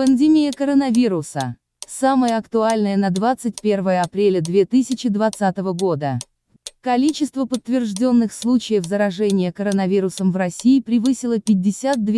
Пандемия коронавируса. Самое актуальное на 21 апреля 2020 года. Количество подтвержденных случаев заражения коронавирусом в России превысило 52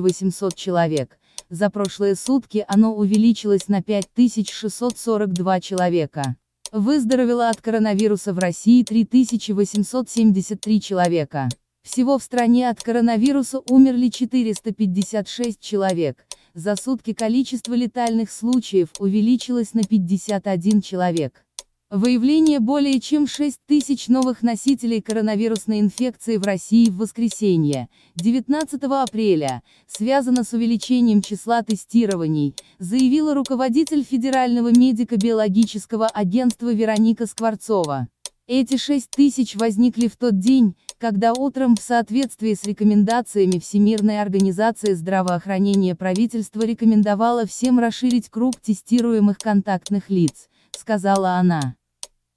800 человек. За прошлые сутки оно увеличилось на 5642 человека. Выздоровело от коронавируса в России 3873 человека. Всего в стране от коронавируса умерли 456 человек. За сутки количество летальных случаев увеличилось на 51 человек. Выявление более чем 6 тысяч новых носителей коронавирусной инфекции в России в воскресенье, 19 апреля, связано с увеличением числа тестирований, заявила руководитель Федерального медико-биологического агентства Вероника Скворцова. Эти 6 тысяч возникли в тот день, когда утром в соответствии с рекомендациями Всемирной организации здравоохранения правительство рекомендовало всем расширить круг тестируемых контактных лиц, сказала она.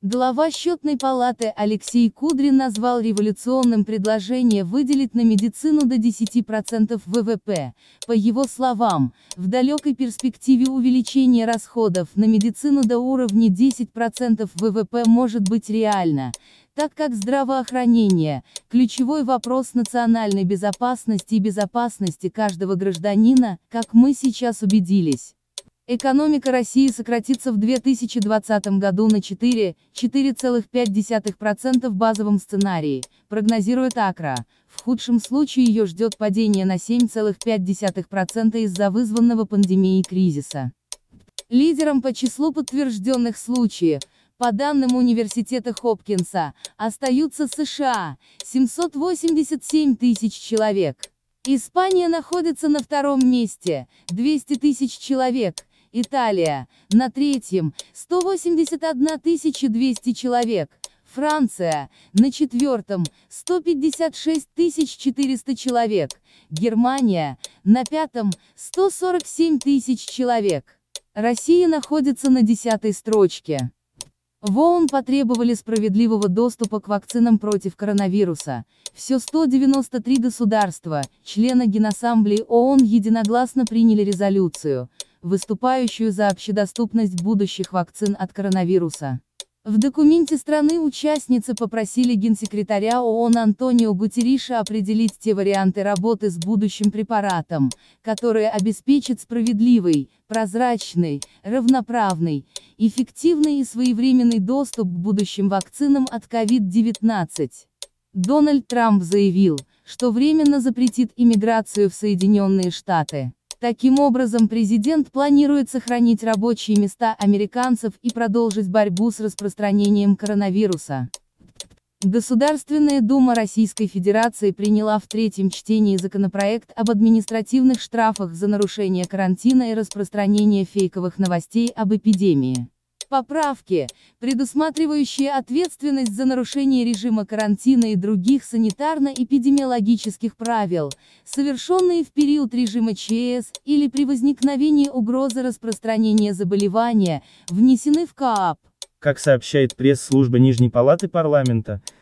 Глава счетной палаты Алексей Кудрин назвал революционным предложение выделить на медицину до 10% ВВП. По его словам, в далекой перспективе увеличение расходов на медицину до уровня 10% ВВП может быть реально, так как здравоохранение – ключевой вопрос национальной безопасности и безопасности каждого гражданина, как мы сейчас убедились. Экономика России сократится в 2020 году на 4,4,5% в базовом сценарии, прогнозирует АКРА. В худшем случае ее ждет падение на 7,5% из-за вызванного пандемией кризиса. Лидером по числу подтвержденных случаев по данным университета Хопкинса, остаются США, 787 тысяч человек. Испания находится на втором месте, 200 тысяч человек, Италия, на третьем, 181 200 человек, Франция, на четвертом, 156 400 человек, Германия, на пятом, 147 тысяч человек. Россия находится на десятой строчке. В ООН потребовали справедливого доступа к вакцинам против коронавируса. Все 193 государства, члена Генассамблеи ООН единогласно приняли резолюцию, выступающую за общедоступность будущих вакцин от коронавируса. В документе страны-участницы попросили генсекретаря ООН Антонио Гутериша определить те варианты работы с будущим препаратом, которые обеспечат справедливый, прозрачный, равноправный, эффективный и своевременный доступ к будущим вакцинам от COVID-19. Дональд Трамп заявил, что временно запретит иммиграцию в Соединенные Штаты. Таким образом, президент планирует сохранить рабочие места американцев и продолжить борьбу с распространением коронавируса. Государственная Дума Российской Федерации приняла в третьем чтении законопроект об административных штрафах за нарушение карантина и распространение фейковых новостей об эпидемии. Поправки, предусматривающие ответственность за нарушение режима карантина и других санитарно-эпидемиологических правил, совершенные в период режима ЧС или при возникновении угрозы распространения заболевания, внесены в КАП, Как сообщает пресс-служба Нижней Палаты Парламента,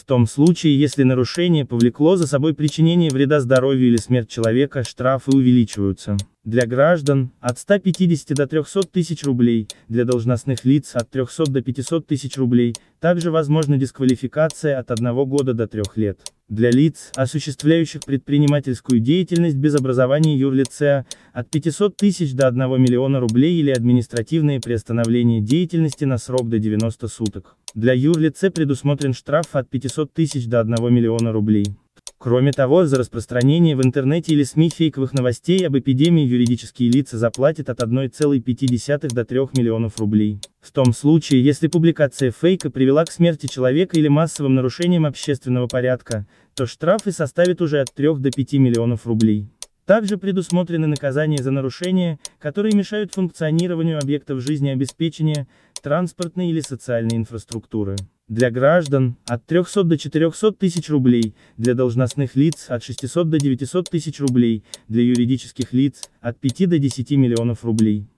В том случае, если нарушение повлекло за собой причинение вреда здоровью или смерть человека, штрафы увеличиваются. Для граждан – от 150 до 300 тысяч рублей, для должностных лиц – от 300 до 500 тысяч рублей, также возможна дисквалификация от 1 года до 3 лет. Для лиц, осуществляющих предпринимательскую деятельность без образования юрлица, от 500 тысяч до 1 миллиона рублей или административное приостановление деятельности на срок до 90 суток. Для юрлица предусмотрен штраф от 500 тысяч до 1 миллиона рублей. Кроме того, за распространение в интернете или СМИ фейковых новостей об эпидемии юридические лица заплатят от 1,5 до 3 миллионов рублей. В том случае, если публикация фейка привела к смерти человека или массовым нарушениям общественного порядка, то штрафы составят уже от 3 до 5 миллионов рублей. Также предусмотрены наказания за нарушения, которые мешают функционированию объектов жизнеобеспечения, транспортной или социальной инфраструктуры для граждан – от 300 до 400 тысяч рублей, для должностных лиц – от 600 до 900 тысяч рублей, для юридических лиц – от 5 до 10 миллионов рублей.